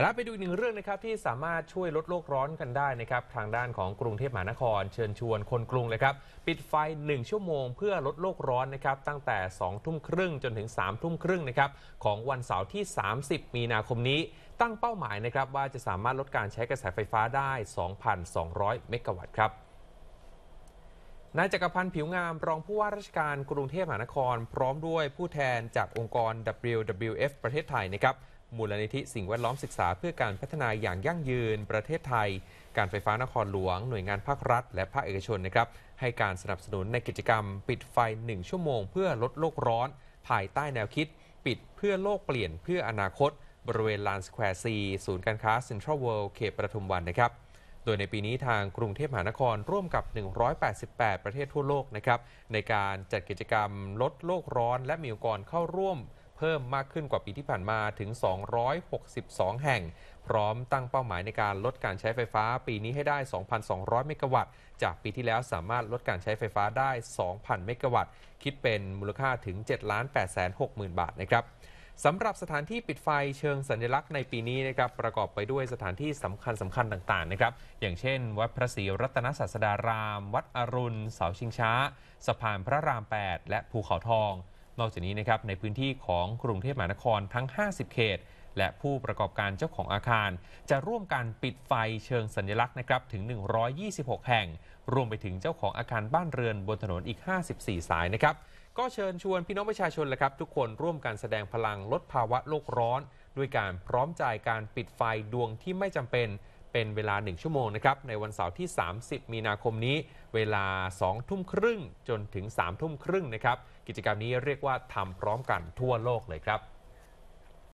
แล้วไปดูอีกหนึ่งเรื่องนะครับที่สามารถช่วยลดโลกร้อนกันได้นะครับทางด้านของกรุงเทพมหานครเชิญชวนคนกรุงเลยครับ ปิดไฟ 1 ชั่วโมงเพื่อลดโลกร้อนนะครับตั้งแต่ 2 ทุ่มครึ่งจนถึง 3 ทุ่มครึ่งนะครับของวันเสาร์ที่ 30 มีนาคมนี้ ตั้งเป้าหมายนะครับว่าจะสามารถลดการใช้กระแสไฟฟ้าได้ 2,200 เมกะวัตต์ครับนายจักรพันธ์ผิวงามรองผู้ว่าราชการกรุงเทพมหานคร พร้อมด้วยผู้แทนจากองค์กร WWF ประเทศไทยนะครับมูลนิธิสิ่งแวดล้อมศึกษาเพื่อการพัฒนาอย่างยั่งยืนประเทศไทย การไฟฟ้านครหลวง หน่วยงานภาครัฐ และภาคเอกชนนะครับให้การสนับสนุนในกิจกรรม ปิดไฟ 1 ชั่วโมงเพื่อลดโลกร้อน ภายใต้แนวคิด ปิดเพื่อโลกเปลี่ยนเพื่ออนาคต บริเวณลานสแควร์ซีศูนย์การค้าเซ็นทรัลเวิลด์เขตประทุมวันนะครับ โดยในปีนี้ทางกรุงเทพมหานครร่วมกับ 188 ประเทศทั่วโลกนะครับในการจัดกิจกรรมลดโลกร้อน และมีองค์กรเข้าร่วมเพิ่มมากขึ้นกว่าปีที่ผ่านมาถึง 262 แห่ง พร้อมตั้งเป้าหมายในการลดการใช้ไฟฟ้าปีนี้ให้ได้ 2,200 เมกะวัตต์ จากปีที่แล้วสามารถลดการใช้ไฟฟ้าได้ 2,000 เมกะวัตต์ คิดเป็นมูลค่าถึง 7 8 6 0 0 0บาทนะครับสำหรับสถานที่ปิดไฟเชิงสัญลักษณ์ในปีนี้นะครับประกอบไปด้วยสถานที่สำคัญสำคัญต่างๆนะครับ อย่างเช่น วัดพระศรีรัตนศาสดาราม วัดอรุณ เสาชิงช้าสะพานพระราม 8 และภูเขาทองนอกจากนี้นะครับในพื้นที่ของกรุงเทพมหานครทั้ง 50 เขต และผู้ประกอบการเจ้าของอาคารจะร่วมกันปิดไฟเชิงสัญลักษณ์นะครับถึง 126 แห่ง รวมไปถึงเจ้าของอาคารบ้านเรือนบนถนนอีก 54 สายนะครับก็เชิญชวนพี่น้องประชาชนแหละครับ ทุกคนร่วมกันแสดงพลังลดภาวะโลกร้อน ด้วยการพร้อมใจการปิดไฟดวงที่ไม่จำเป็นเป็นเวลา 1 ชั่วโมงนะครับ ในวันเสาร์ที่ 30 มีนาคมนี้ เวลา 2 ทุ่มครึ่งจนถึง 3 ทุ่มครึ่งนะครับ กิจกรรมนี้เรียกว่าทำพร้อมกันทั่วโลกเลยครับ